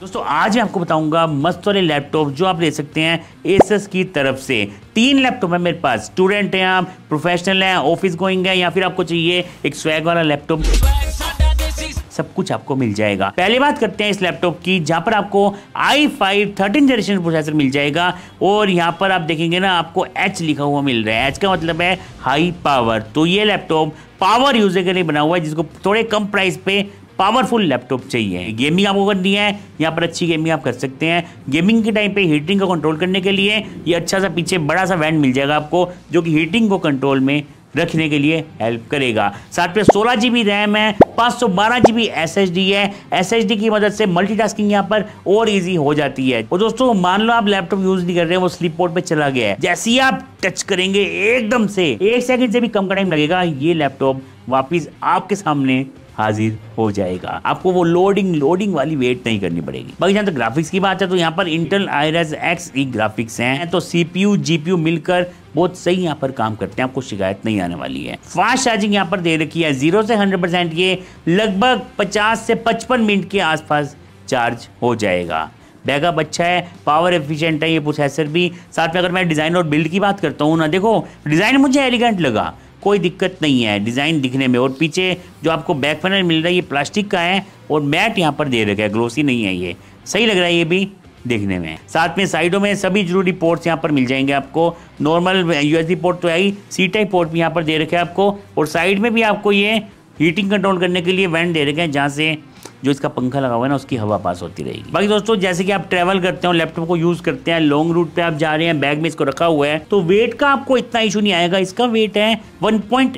दोस्तों आज मैं आपको बताऊंगा मस्त वाले लैपटॉप जो आप ले सकते हैं एसएस की तरफ से तीन लैपटॉप है मेरे पास स्टूडेंट हैं आप प्रोफेशनल हैं ऑफिस गोइंग हैं या फिर आपको चाहिए एक स्वैग वाला लैपटॉप सब कुछ आपको मिल जाएगा पहले बात करते हैं इस लैपटॉप की जहां पर आपको i5 five thirteen generation processor मिल जाएगा और यहां पर आप देखेंगे ना आपको एच लिखा हुआ मिल रहा है एच का मतलब है हाई पावर तो ये लैपटॉप पावर यूजर के लिए बना हुआ है जिसको थोड़े कम प्राइस पे पावरफुल लैपटॉप चाहिए गेमिंग आपको करनी है यहाँ पर अच्छी गेमिंग आप कर सकते हैं गेमिंग के टाइम पे हीटिंग को कंट्रोल करने के लिए ये अच्छा सा पीछे बड़ा सा वैंड मिल जाएगा आपको जो कि हीटिंग को कंट्रोल में रखने के लिए हेल्प करेगा साथ में सोलह जी रैम है पाँच सौ बारह G B S S D है एस एस डी की मदद से मल्टी टास्किंग यहाँ पर और इजी हो जाती है और दोस्तों मान लो आप लैपटॉप यूज नहीं कर रहे हैं वो स्लीप पोर्ट पे चला गया है जैसे ही आप टच करेंगे एकदम से एक सेकंड से भी कम का टाइम लगेगा ये लैपटॉप वापिस आपके सामने हाजिर हो जाएगा आपको वो लोडिंग लोडिंग वाली वेट नहीं करनी पड़ेगी बाकी जहाँ तक तो ग्राफिक्स की बात है तो यहाँ पर Intel Iris X E graphics है तो सीपीयू जीपीयू मिलकर बहुत सही यहाँ पर काम करते हैं आपको शिकायत नहीं आने वाली है फास्ट चार्जिंग यहाँ पर दे रखी है जीरो से हंड्रेड परसेंट ये लगभग पचास से पचपन मिनट के आसपास चार्ज हो जाएगा बैकअप अच्छा है पावर एफिशिएंट है ये प्रोसेसर भी साथ में अगर मैं डिज़ाइन और बिल्ड की बात करता हूँ ना देखो डिज़ाइन मुझे एलिगेंट लगा कोई दिक्कत नहीं है डिज़ाइन दिखने में और पीछे जो आपको बैक पैनल मिल रहा है ये प्लास्टिक का है और मैट यहाँ पर दे रखा है ग्लोसी नहीं है ये सही लग रहा है ये भी देखने में साथ में साइडों में सभी जरूरी पोर्ट्स यहाँ पर मिल जाएंगे आपको नॉर्मल यूएसबी पोर्ट तो आई सी टाइप पोर्ट भी यहाँ पर दे रखे हैं आपको और साइड में भी आपको ये हीटिंग कंट्रोल करने के लिए वैन दे रखे हैं जहाँ से जो इसका पंखा लगा हुआ है ना उसकी हवा पास होती रहेगी बाकी दोस्तों जैसे कि आप ट्रेवल करते हो लैपटॉप को यूज करते हैं लॉन्ग रूट पे आप जा रहे हैं बैग में इसको रखा हुआ है तो वेट का आपको इतना इशू नहीं आएगा इसका वेट है 1.8 पॉइंट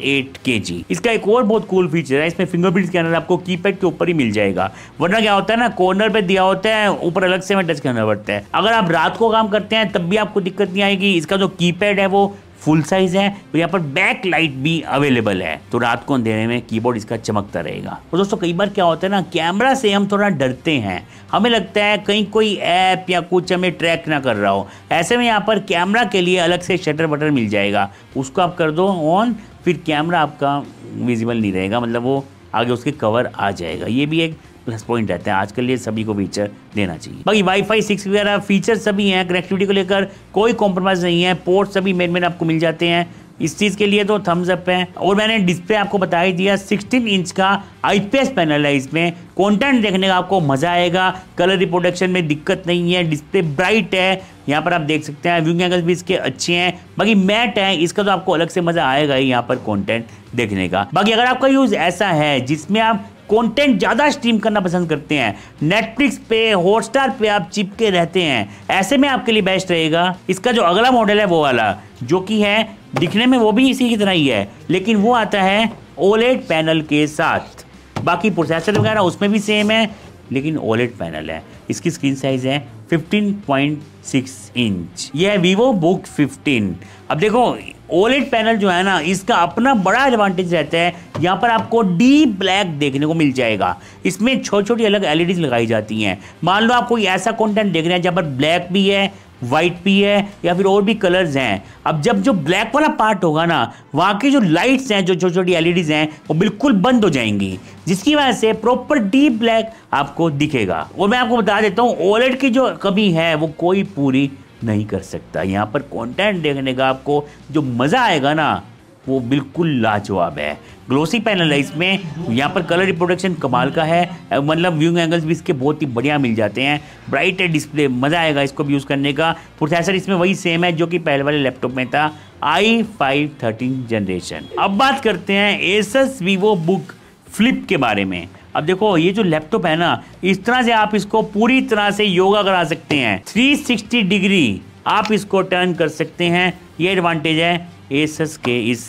इसका एक और बहुत कूल फीचर है इसमें फिंगरप्रिंट स्कैनर आपको कीपैड के ऊपर ही मिल जाएगा वरना क्या होता है ना कॉर्नर पे दिया होता है ऊपर अलग से टच करना पड़ता है अगर आप रात को काम करते हैं तब भी आपको दिक्कत नहीं आएगी इसका जो कीपैड है वो फुल साइज है और तो यहाँ पर बैक लाइट भी अवेलेबल है तो रात को अंधेरे में कीबोर्ड इसका चमकता रहेगा और तो दोस्तों कई बार क्या होता है ना कैमरा से हम थोड़ा डरते हैं हमें लगता है कहीं कोई ऐप या कुछ हमें ट्रैक ना कर रहा हो ऐसे में यहाँ पर कैमरा के लिए अलग से शटर बटर मिल जाएगा उसको आप कर दो ऑन फिर कैमरा आपका विजिबल नहीं रहेगा मतलब वो आगे उसके कवर आ जाएगा ये भी एक प्लस पॉइंट रहते हैं आजकल ये सभी को फीचर देना चाहिए बाकी वाईफाई सिक्स वगैरह फीचर सभी हैं कनेक्टिविटी को लेकर कोई कॉम्प्रोमाइज़ नहीं है पोर्ट सभी मेन मेन आपको मिल जाते हैं इस चीज़ के लिए तो थम्स अप है और मैंने डिस्प्ले आपको बता ही दिया 16 इंच का आईपीएस पैनल है इसमें कंटेंट देखने का आपको मजा आएगा कलर रिप्रोडक्शन में दिक्कत नहीं है डिस्प्ले ब्राइट है यहाँ पर आप देख सकते हैं व्यूंग एंगल भी इसके अच्छे हैं बाकी मैट है इसका तो आपको अलग से मजा आएगा ही यहाँ पर कॉन्टेंट देखने का बाकी अगर आपका यूज ऐसा है जिसमें आप कंटेंट ज़्यादा स्ट्रीम करना पसंद करते हैं नेटफ्लिक्स पे हॉटस्टार पे आप चिपके रहते हैं ऐसे में आपके लिए बेस्ट रहेगा इसका जो अगला मॉडल है वो वाला जो कि है दिखने में वो भी इसी की तरह ही है लेकिन वो आता है ओलेट पैनल के साथ बाकी प्रोसेसर वगैरह उसमें भी सेम है लेकिन ओलेट पैनल है इसकी स्क्रीन साइज है 15.6 इंच यह है वीवो बुक 15 अब देखो ओलेट पैनल जो है ना इसका अपना बड़ा एडवांटेज रहता है यहाँ पर आपको डीप ब्लैक देखने को मिल जाएगा इसमें छोटी छोटी अलग एल लगाई जाती हैं मान लो आप कोई ऐसा कॉन्टेंट देख रहे हैं जहाँ पर ब्लैक भी है वाइट भी है या फिर और भी कलर्स हैं अब जब जो ब्लैक वाला पार्ट होगा ना वहाँ की जो लाइट्स हैं जो छोटी छोटी एल हैं वो बिल्कुल बंद हो जाएंगी जिसकी वजह से प्रॉपर डीप ब्लैक आपको दिखेगा और मैं आपको बता देता हूँ ओलेट की जो कमी है वो कोई पूरी नहीं कर सकता यहाँ पर कंटेंट देखने का आपको जो मज़ा आएगा ना वो बिल्कुल लाजवाब है ग्लोसी पैनल है इसमें यहाँ पर कलर रिप्रोडक्शन कमाल का है मतलब व्यूइंग एंगल्स भी इसके बहुत ही बढ़िया मिल जाते हैं ब्राइट है डिस्प्ले मज़ा आएगा इसको भी यूज़ करने का प्रोसेसर इसमें वही सेम है जो कि पहले वाले लैपटॉप में था आई फाइव थर्टीन जनरेशन अब बात करते हैं एसस वीवो बुक फ्लिप के बारे में अब देखो ये जो लैपटॉप है ना इस तरह से आप इसको पूरी तरह से योगा करा सकते हैं 360 डिग्री आप इसको टर्न कर सकते हैं ये एडवांटेज है एसस के इस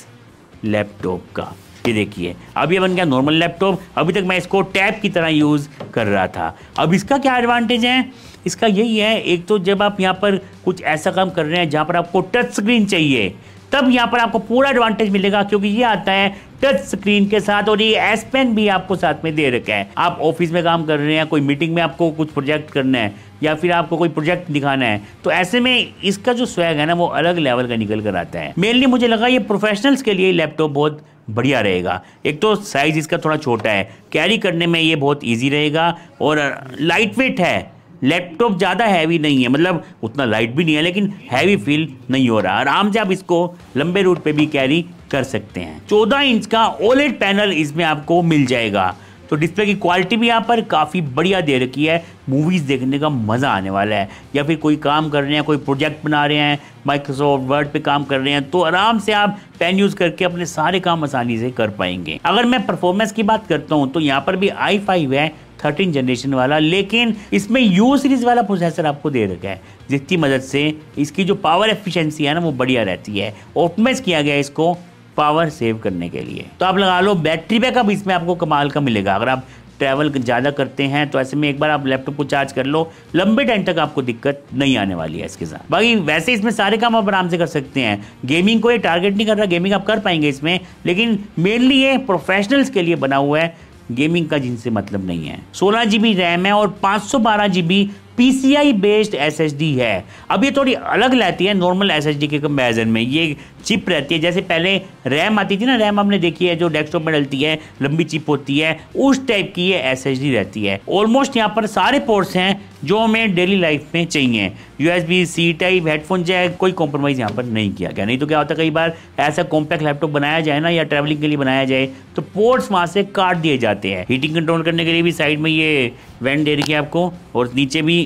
लैपटॉप का ये देखिए अब ये बन गया नॉर्मल लैपटॉप अभी तक मैं इसको टैब की तरह यूज़ कर रहा था अब इसका क्या एडवांटेज है इसका यही है एक तो जब आप यहाँ पर कुछ ऐसा काम कर रहे हैं जहाँ पर आपको टच स्क्रीन चाहिए तब यहाँ पर आपको पूरा एडवांटेज मिलेगा क्योंकि ये आता है टच स्क्रीन के साथ और ये एस पेन भी आपको साथ में दे रखा है आप ऑफिस में काम कर रहे हैं कोई मीटिंग में आपको कुछ प्रोजेक्ट करना है या फिर आपको कोई प्रोजेक्ट दिखाना है तो ऐसे में इसका जो स्वैग है ना वो अलग लेवल का निकल कर आता है मेनली मुझे लगा ये प्रोफेशनल्स के लिए लैपटॉप बहुत बढ़िया रहेगा एक तो साइज इसका थोड़ा छोटा है कैरी करने में ये बहुत ईजी रहेगा और लाइट वेट है लैपटॉप ज़्यादा हैवी नहीं है मतलब उतना लाइट भी नहीं है लेकिन हैवी फील नहीं हो रहा आराम से आप इसको लंबे रूट पे भी कैरी कर सकते हैं 14 इंच का ओलेट पैनल इसमें आपको मिल जाएगा तो डिस्प्ले की क्वालिटी भी यहाँ पर काफ़ी बढ़िया दे रखी है मूवीज़ देखने का मज़ा आने वाला है या फिर कोई काम कर रहे हैं कोई प्रोजेक्ट बना रहे हैं माइक्रोसॉफ्ट वर्ड पे काम कर रहे हैं तो आराम से आप पेन यूज़ करके अपने सारे काम आसानी से कर पाएंगे अगर मैं परफॉर्मेंस की बात करता हूँ तो यहाँ पर भी आई फाइव है थर्टीन जनरेशन वाला लेकिन इसमें यू सीरीज़ वाला प्रोसेसर आपको दे रखा है जिसकी मदद से इसकी जो पावर एफिशिएंसी है ना वो बढ़िया रहती है ऑप्टिमाइज़ किया गया इसको पावर सेव करने के लिए तो आप लगा लो बैटरी बैकअप इसमें आपको कमाल का मिलेगा अगर आप ट्रैवल ज़्यादा करते हैं तो ऐसे में एक बार आप लैपटॉप को चार्ज कर लो लंबे टाइम तक आपको दिक्कत नहीं आने वाली है इसके साथ बाकी वैसे इसमें सारे काम आप आराम से कर सकते हैं गेमिंग को ये टारगेट नहीं कर रहा गेमिंग आप कर पाएंगे इसमें लेकिन मेनली ये प्रोफेशनल्स के लिए बना हुआ है गेमिंग का जिनसे मतलब नहीं है सोलह जीबी रैम है और पाँच सौ बारह जीबी पीसीआई बेस्ड एसएसडी है अब ये थोड़ी अलग रहती है नॉर्मल एसएसडी के कंपेरिजन में ये चिप रहती है जैसे पहले रैम आती थी ना रैम हमने देखी है जो डेस्कटॉप में डलती है लंबी चिप होती है उस टाइप की ये एस रहती है ऑलमोस्ट यहाँ पर सारे पोर्ट्स हैं जो हमें डेली लाइफ में चाहिए U S B C type headphone jack कोई कॉम्प्रोमाइज़ यहाँ पर नहीं किया गया नहीं तो क्या होता कई बार ऐसा कॉम्पैक्ट लैपटॉप बनाया जाए ना या ट्रैवलिंग के लिए बनाया जाए तो पोर्ट्स वहाँ से काट दिए जाते हैं हीटिंग कंट्रोल करने के लिए भी साइड में ये वेंट दे रखी है आपको और नीचे भी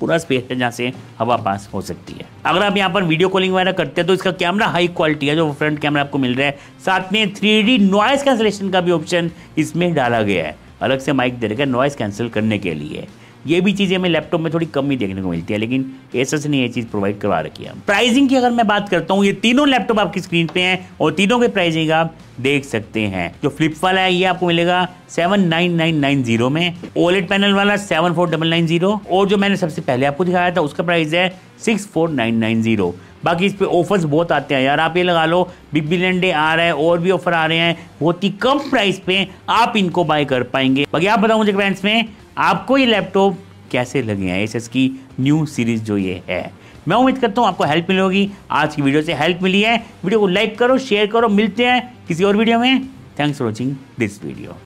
पूरा स्पेस है जहाँ से हवा पास हो सकती है अगर आप यहाँ पर वीडियो कॉलिंग वगैरह करते हैं तो इसका कैमरा हाई क्वालिटी है जो फ्रंट कैमरा आपको मिल रहा है साथ में थ्री डी नॉइस कैंसलेशन का भी ऑप्शन इसमें डाला गया है अलग से माइक दे रखा है नॉइस कैंसिल करने के लिए ये भी चीजें हमें लैपटॉप में थोड़ी कम ही देखने को मिलती है लेकिन एसस ने ये चीज़ प्रोवाइड करवा रखी है प्राइसिंग की अगर मैं बात करता हूँ ये तीनों लैपटॉप आपकी स्क्रीन पे हैं और तीनों के प्राइसिंग आप देख सकते हैं जो फ्लिप वाला है ये आपको मिलेगा seven nine nine nine zero में ओलेट पैनल वाला seven four double nine zero और जो मैंने सबसे पहले आपको दिखाया था उसका प्राइस है six four nine nine zero बाकी इस पर ऑफर्स बहुत आते हैं यार आप ये लगा लो बिग बिलियन डे आ रहा है और भी ऑफर आ रहे हैं बहुत ही कम प्राइस पे आप इनको बाय कर पाएंगे बाकी आप बताओ मुझे फ्रेंड्स में आपको ये लैपटॉप कैसे लगे हैं एस की न्यू सीरीज़ जो ये है मैं उम्मीद करता हूँ आपको हेल्प मिलेगी होगी आज की वीडियो से हेल्प मिली है वीडियो को लाइक करो शेयर करो मिलते हैं किसी और वीडियो में thanks for watching this video